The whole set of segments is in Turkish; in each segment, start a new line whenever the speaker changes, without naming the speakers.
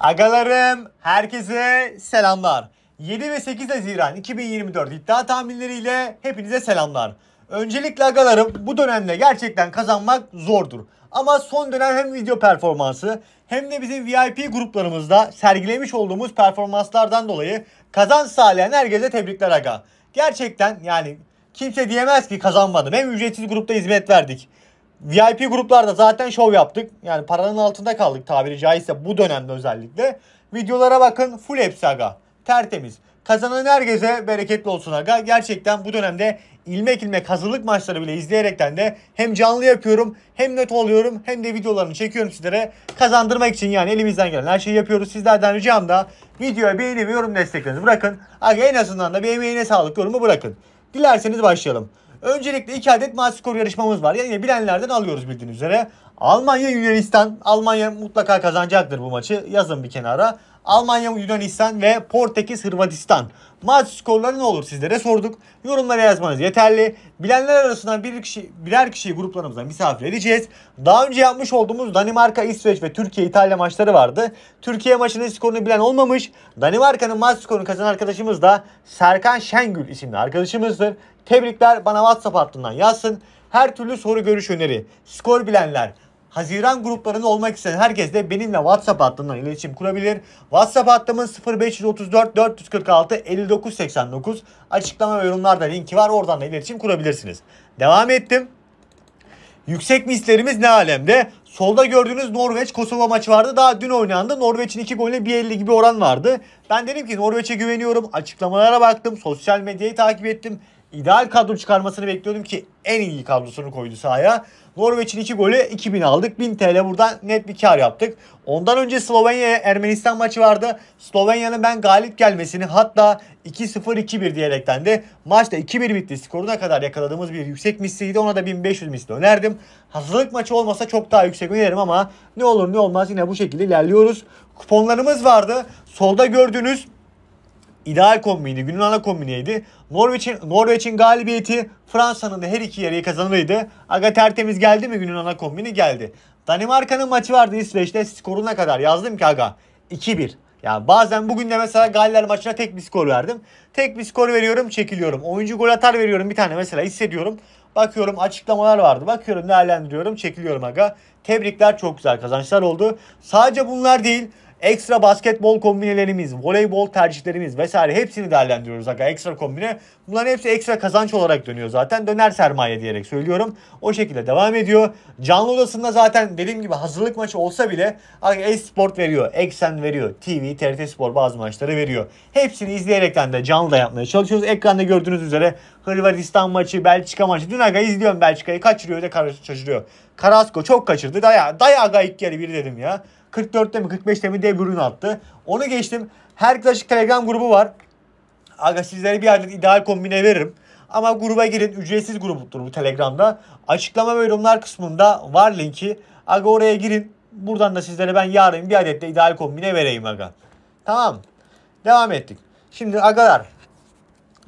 Agalarım, herkese selamlar. 7 ve 8 Haziran 2024 iddia tahminleriyle hepinize selamlar. Öncelikle agalarım bu dönemde gerçekten kazanmak zordur. Ama son dönem hem video performansı hem de bizim VIP gruplarımızda sergilemiş olduğumuz performanslardan dolayı kazanç sağlayan herkese tebrikler aga. Gerçekten yani kimse diyemez ki kazanmadım. Hem ücretsiz grupta hizmet verdik. VIP gruplarda zaten şov yaptık. Yani paranın altında kaldık tabiri caizse bu dönemde özellikle. Videolara bakın full hepsi aga. Tertemiz. Kazanan herkese bereketli olsun aga. Gerçekten bu dönemde ilmek ilmek hazırlık maçları bile izleyerekten de hem canlı yapıyorum hem not oluyorum hem de videolarını çekiyorum sizlere. Kazandırmak için yani elimizden gelen her şeyi yapıyoruz. Sizlerden ricam da videoya beğeni ve yorum desteklerinizi bırakın. Aga en azından da bir emeğine sağlık yorumu bırakın. Dilerseniz başlayalım. Öncelikle iki adet maç skoru yarışmamız var. Yani bilenlerden alıyoruz bildiğiniz üzere. Almanya Yunanistan. Almanya mutlaka kazanacaktır bu maçı. Yazın bir kenara. Almanya, Yunanistan ve Portekiz, Hırvatistan. Maç skorları ne olur sizlere sorduk. Yorumlara yazmanız yeterli. Bilenler arasından bir kişi, birer kişiyi gruplarımıza misafir edeceğiz. Daha önce yapmış olduğumuz Danimarka, İsveç ve Türkiye, İtalya maçları vardı. Türkiye maçının skorunu bilen olmamış. Danimarka'nın maç skorunu kazanan arkadaşımız da Serkan Şengül isimli arkadaşımızdır. Tebrikler bana WhatsApp hattından yazsın. Her türlü soru görüş öneri, skor bilenler, Haziran gruplarında olmak isteyen herkes de benimle WhatsApp hattından iletişim kurabilir. WhatsApp hattımız 0534 446 5989 açıklama ve yorumlarda linki var oradan da iletişim kurabilirsiniz. Devam ettim. Yüksek mislerimiz ne alemde? Solda gördüğünüz Norveç Kosova maçı vardı. Daha dün oynandı. Norveç'in 2 golüne 1.50 gibi oran vardı. Ben dedim ki Norveç'e güveniyorum. Açıklamalara baktım. Sosyal medyayı takip ettim ideal kadro çıkarmasını bekliyordum ki en iyi kadrosunu koydu sahaya. Norveç'in 2 golü 2000 aldık. 1000 TL buradan net bir kar yaptık. Ondan önce Slovenya Ermenistan maçı vardı. Slovenya'nın ben galip gelmesini hatta 2-0-2-1 diyerekten de maçta 2-1 bitti. Skoruna kadar yakaladığımız bir yüksek misliydi. Ona da 1500 misli önerdim. Hazırlık maçı olmasa çok daha yüksek öneririm ama ne olur ne olmaz yine bu şekilde ilerliyoruz. Kuponlarımız vardı. Solda gördüğünüz ideal kombini, günün ana kombiniydi. Norveç'in Norveç'in galibiyeti Fransa'nın da her iki yarıyı kazanırıydı. Aga tertemiz geldi mi günün ana kombini geldi. Danimarka'nın maçı vardı İsveç'te skoruna kadar yazdım ki aga 2-1. Yani bazen bugün de mesela Galler maçına tek bir skor verdim. Tek bir skor veriyorum çekiliyorum. Oyuncu gol atar veriyorum bir tane mesela hissediyorum. Bakıyorum açıklamalar vardı. Bakıyorum değerlendiriyorum çekiliyorum aga. Tebrikler çok güzel kazançlar oldu. Sadece bunlar değil. Ekstra basketbol kombinelerimiz, voleybol tercihlerimiz vesaire hepsini değerlendiriyoruz aga ekstra kombine. Bunların hepsi ekstra kazanç olarak dönüyor zaten. Döner sermaye diyerek söylüyorum. O şekilde devam ediyor. Canlı odasında zaten dediğim gibi hazırlık maçı olsa bile aga Esport veriyor, Eksen veriyor, TV, TRT Spor bazı maçları veriyor. Hepsini izleyerekten de canlı da yapmaya çalışıyoruz. Ekranda gördüğünüz üzere Hırvatistan maçı, Belçika maçı. Dün aga izliyorum Belçika'yı. Kaçırıyor da kaçırıyor. Carrasco çok kaçırdı. Daya, daya aga ilk yarı bir dedim ya. 44'te mi 45'te mi diye bir attı. Onu geçtim. Her klasik Telegram grubu var. Aga sizlere bir adet ideal kombine veririm. Ama gruba girin. Ücretsiz gruptur bu Telegram'da. Açıklama ve yorumlar kısmında var linki. Aga oraya girin. Buradan da sizlere ben yarın bir adet de ideal kombine vereyim aga. Tamam. Devam ettik. Şimdi agalar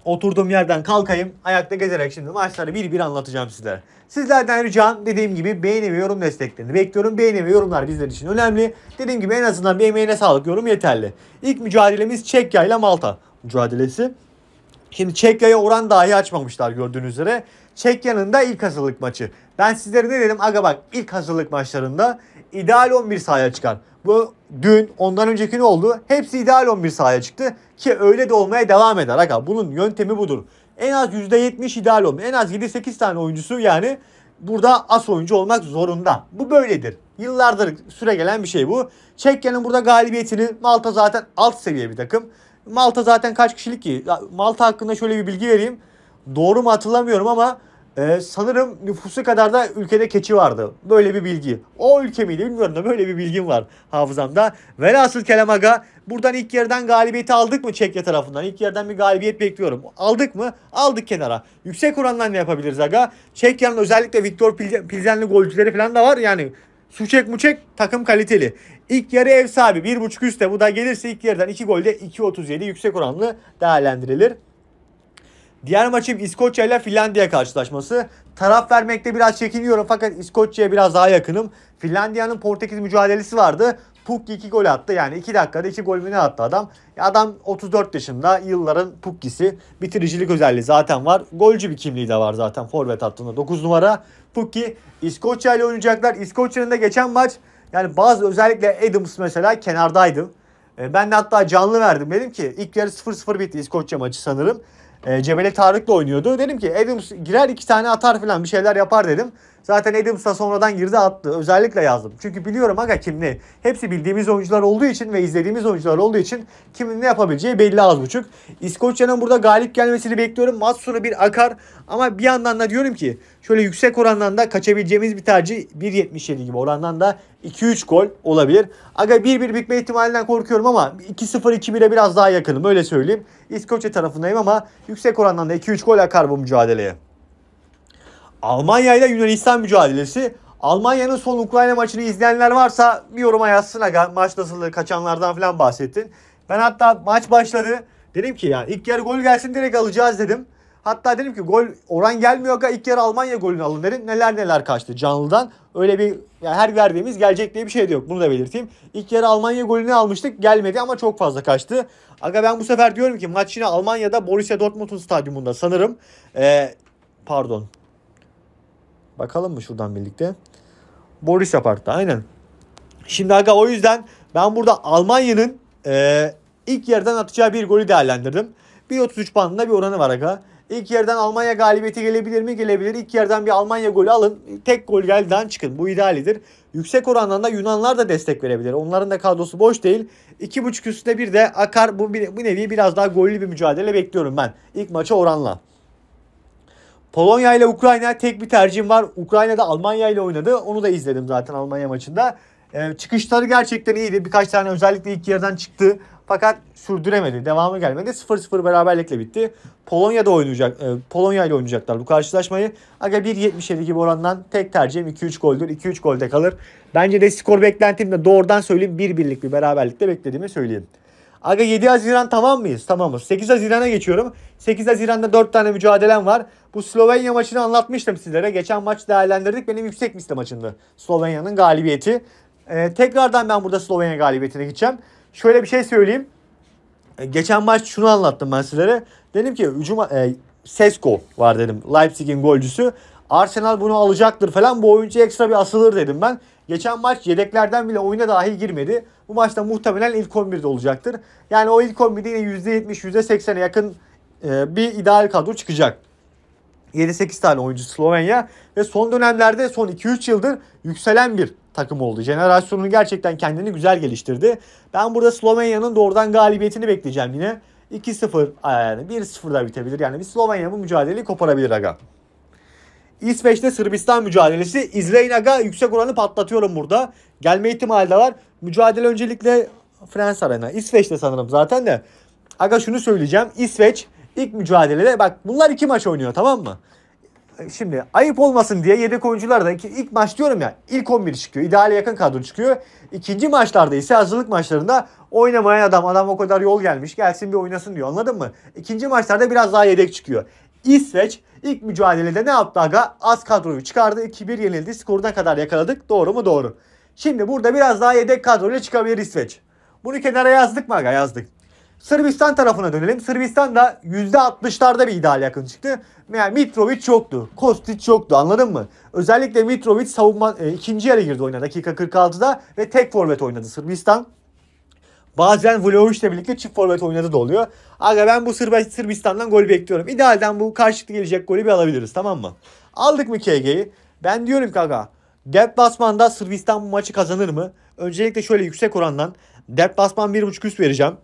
oturduğum yerden kalkayım. Ayakta gezerek şimdi maçları bir bir anlatacağım sizlere. Sizlerden ricam dediğim gibi beğeni ve yorum desteklerini bekliyorum. Beğeni ve yorumlar bizler için önemli. Dediğim gibi en azından bir emeğine sağlık yorum yeterli. İlk mücadelemiz Çekya ile Malta mücadelesi. Şimdi Çekya'ya oran dahi açmamışlar gördüğünüz üzere. Çekya'nın da ilk hazırlık maçı. Ben sizlere ne dedim? Aga bak ilk hazırlık maçlarında ideal 11 sahaya çıkar. Bu dün ondan önceki ne oldu? Hepsi ideal 11 sahaya çıktı ki öyle de olmaya devam eder. Aga bunun yöntemi budur en az %70 ideal olmalı. En az 7-8 tane oyuncusu yani burada as oyuncu olmak zorunda. Bu böyledir. Yıllardır süre gelen bir şey bu. Çekya'nın burada galibiyetini Malta zaten alt seviye bir takım. Malta zaten kaç kişilik ki? Malta hakkında şöyle bir bilgi vereyim. Doğru mu hatırlamıyorum ama ee, sanırım nüfusu kadar da ülkede keçi vardı. Böyle bir bilgi. O ülke miydi bilmiyorum da böyle bir bilgim var hafızamda. Velhasıl kelam aga buradan ilk yerden galibiyeti aldık mı Çekya tarafından? İlk yerden bir galibiyet bekliyorum. Aldık mı? Aldık kenara. Yüksek oranla ne yapabiliriz aga? Çekya'nın özellikle Viktor Pilzenli golcüleri falan da var. Yani Suçek muçek takım kaliteli. İlk yarı ev sahibi 1.5 üstte bu da gelirse ilk yerden 2 golde 2.37 yüksek oranlı değerlendirilir. Diğer maçım İskoçya ile Finlandiya karşılaşması. Taraf vermekte biraz çekiniyorum fakat İskoçya'ya biraz daha yakınım. Finlandiya'nın Portekiz mücadelesi vardı. Pukki 2 gol attı. Yani 2 dakikada 2 golünü attı adam. Adam 34 yaşında yılların Pukki'si. Bitiricilik özelliği zaten var. Golcü bir kimliği de var zaten forvet hattında 9 numara. Pukki İskoçya ile oynayacaklar. İskoçya'nın da geçen maç yani bazı özellikle Adams mesela kenardaydı. E, ben de hatta canlı verdim. Dedim ki ilk yarı 0-0 bitti İskoçya maçı sanırım. E, Cebeli Tarık'la oynuyordu. Dedim ki Adams girer iki tane atar falan bir şeyler yapar dedim. Zaten Adams'a sonradan girdi attı. Özellikle yazdım. Çünkü biliyorum aga kim ne. Hepsi bildiğimiz oyuncular olduğu için ve izlediğimiz oyuncular olduğu için kimin ne yapabileceği belli az buçuk. İskoçya'nın burada galip gelmesini bekliyorum. Maç sonu bir akar ama bir yandan da diyorum ki şöyle yüksek orandan da kaçabileceğimiz bir tercih 1.77 gibi orandan da 2-3 gol olabilir. Aga 1-1 bitme ihtimalinden korkuyorum ama 2-0-2-1'e biraz daha yakınım öyle söyleyeyim. İskoçya tarafındayım ama yüksek orandan da 2-3 gol akar bu mücadeleye. Almanya ile Yunanistan mücadelesi. Almanya'nın son Ukrayna maçını izleyenler varsa bir yoruma yazsın aga. Maç nasıldı? Kaçanlardan falan bahsettin. Ben hatta maç başladı. Dedim ki yani ilk yarı gol gelsin direkt alacağız dedim. Hatta dedim ki gol oran gelmiyor aga ilk yarı Almanya golünü alın dedim. Neler neler kaçtı canlıdan. Öyle bir yani her verdiğimiz gelecek diye bir şey de yok. Bunu da belirteyim. İlk yarı Almanya golünü almıştık. Gelmedi ama çok fazla kaçtı. Aga ben bu sefer diyorum ki maç yine Almanya'da Borussia Dortmund'un stadyumunda sanırım. Ee, pardon Bakalım mı şuradan birlikte? Boris Apart'ta aynen. Şimdi aga o yüzden ben burada Almanya'nın e, ilk yerden atacağı bir golü değerlendirdim. 1.33 bandında bir oranı var aga. İlk yerden Almanya galibiyeti gelebilir mi? Gelebilir. İlk yerden bir Almanya golü alın. Tek gol gelden çıkın. Bu idealidir. Yüksek orandan da Yunanlar da destek verebilir. Onların da kadrosu boş değil. 2.5 üstüne bir de akar. Bu, bu nevi biraz daha gollü bir mücadele bekliyorum ben. İlk maça oranla. Polonya ile Ukrayna tek bir tercihim var. Ukrayna da Almanya ile oynadı. Onu da izledim zaten Almanya maçında. E, çıkışları gerçekten iyiydi. Birkaç tane özellikle ilk yarıdan çıktı. Fakat sürdüremedi. Devamı gelmedi. 0-0 beraberlikle bitti. Polonya da oynayacak. E, Polonya ile oynayacaklar bu karşılaşmayı. Aga 1.77 gibi orandan tek tercihim 2-3 goldür. 2-3 golde kalır. Bence de skor beklentim de doğrudan söyleyeyim 1-1'lik bir, bir beraberlikte beklediğimi söyleyeyim. Aga 7 Haziran tamam mıyız? Tamamız. 8 Haziran'a geçiyorum. 8 Haziran'da 4 tane mücadelem var. Bu Slovenya maçını anlatmıştım sizlere. Geçen maç değerlendirdik. Benim yüksek misli maçımdı. Slovenya'nın galibiyeti. Ee, tekrardan ben burada Slovenya galibiyetine gideceğim. Şöyle bir şey söyleyeyim. Ee, geçen maç şunu anlattım ben sizlere. Dedim ki hücum e, Sesko var dedim. Leipzig'in golcüsü. Arsenal bunu alacaktır falan. Bu oyuncu ekstra bir asılır dedim ben. Geçen maç yedeklerden bile oyuna dahil girmedi. Bu maçta muhtemelen ilk 11'de olacaktır. Yani o ilk 11'de yine %70, %80'e yakın e, bir ideal kadro çıkacak. 7-8 tane oyuncu Slovenya ve son dönemlerde son 2-3 yıldır yükselen bir takım oldu. Jenerasyonunu gerçekten kendini güzel geliştirdi. Ben burada Slovenya'nın doğrudan galibiyetini bekleyeceğim yine. 2-0 yani 1-0 da bitebilir. Yani bir Slovenya bu mücadeleyi koparabilir aga. İsveç'te Sırbistan mücadelesi. İzleyin aga yüksek oranı patlatıyorum burada. Gelme ihtimali de var. Mücadele öncelikle Frens Arena. İsveç'te sanırım zaten de. Aga şunu söyleyeceğim. İsveç ilk mücadelede bak bunlar iki maç oynuyor tamam mı? Şimdi ayıp olmasın diye yedek oyuncular da iki, ilk maç diyorum ya ilk 11 çıkıyor. İdeale yakın kadro çıkıyor. İkinci maçlarda ise hazırlık maçlarında oynamayan adam adam o kadar yol gelmiş gelsin bir oynasın diyor anladın mı? İkinci maçlarda biraz daha yedek çıkıyor. İsveç ilk mücadelede ne yaptı aga? Az kadroyu çıkardı. 2-1 yenildi. Skoruna kadar yakaladık. Doğru mu? Doğru. Şimdi burada biraz daha yedek kadroyla çıkabilir İsveç. Bunu kenara yazdık mı aga? Yazdık. Sırbistan tarafına dönelim. Sırbistan da %60'larda bir ideal yakın çıktı. Yani Mitrovic yoktu. Kostic yoktu anladın mı? Özellikle Mitrovic savunma e, ikinci yere girdi oynadı, dakika 46'da ve tek forvet oynadı Sırbistan. Bazen Vlahovic birlikte çift forvet oynadı da oluyor. Aga ben bu Sırb Sırbistan'dan gol bekliyorum. İdealden bu karşılıklı gelecek golü bir alabiliriz tamam mı? Aldık mı KG'yi? Ben diyorum ki aga deplasmanda Sırbistan bu maçı kazanır mı? Öncelikle şöyle yüksek orandan deplasman 1.5 üst vereceğim.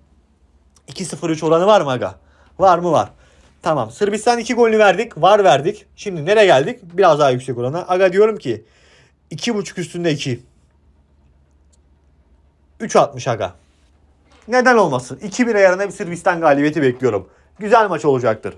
2-0-3 oranı var mı aga? Var mı var? Tamam. Sırbistan 2 golünü verdik. Var verdik. Şimdi nereye geldik? Biraz daha yüksek orana. Aga diyorum ki 2.5 üstünde 2. 3.60 aga. Neden olmasın? 2-1'e yaranan bir Sırbistan galibiyeti bekliyorum. Güzel maç olacaktır.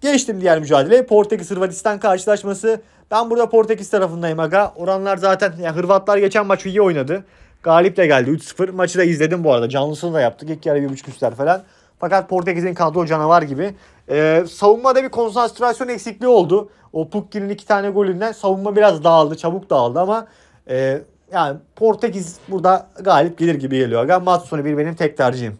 Geçtim diğer mücadele. Portekiz-Hırvatistan karşılaşması. Ben burada Portekiz tarafındayım aga. Oranlar zaten yani Hırvatlar geçen maç iyi oynadı. Galip de geldi 3-0. Maçı da izledim bu arada. Canlısını da yaptık. İlk yarı 1.5 üstler falan. Fakat Portekiz'in kadro canavar gibi. Ee, savunmada bir konsantrasyon eksikliği oldu. O Pukki'nin iki tane golünden savunma biraz dağıldı. Çabuk dağıldı ama e, yani Portekiz burada galip gelir gibi geliyor. Aga Matson'u bir benim tek tercihim.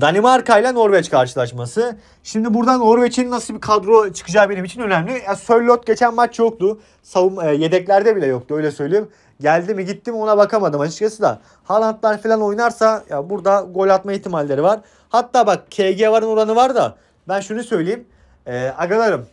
Danimarka ile Norveç karşılaşması. Şimdi buradan Norveç'in nasıl bir kadro çıkacağı benim için önemli. Ya Sörlot geçen maç yoktu. Savun e, yedeklerde bile yoktu öyle söyleyeyim. Geldi mi gitti mi ona bakamadım açıkçası da. Haaland'lar falan oynarsa ya burada gol atma ihtimalleri var. Hatta bak KG varın oranı var da ben şunu söyleyeyim. E, agalarım.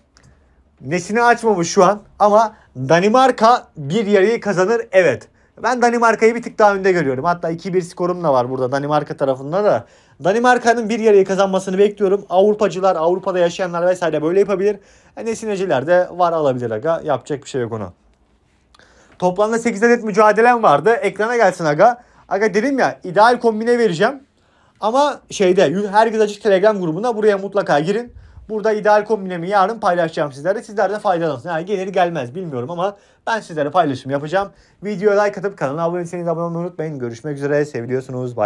Nesini açmamış şu an ama Danimarka bir yarıyı kazanır evet. Ben Danimarka'yı bir tık daha önde görüyorum. Hatta 2-1 skorum da var burada Danimarka tarafında da. Danimarka'nın bir yarıyı kazanmasını bekliyorum. Avrupacılar, Avrupa'da yaşayanlar vesaire böyle yapabilir. E, Nesineciler de var alabilir aga. Yapacak bir şey yok ona. Toplamda 8 adet mücadelem vardı. Ekrana gelsin aga. Aga dedim ya ideal kombine vereceğim. Ama şeyde herkes açık Telegram grubuna buraya mutlaka girin. Burada ideal kombinemi yarın paylaşacağım sizlere. Sizler de faydalanırsınız. Yani gelir gelmez bilmiyorum ama ben sizlere paylaşım yapacağım. Videoya like atıp kanala abone olmayı unutmayın. Görüşmek üzere. Seviliyorsunuz. Bye.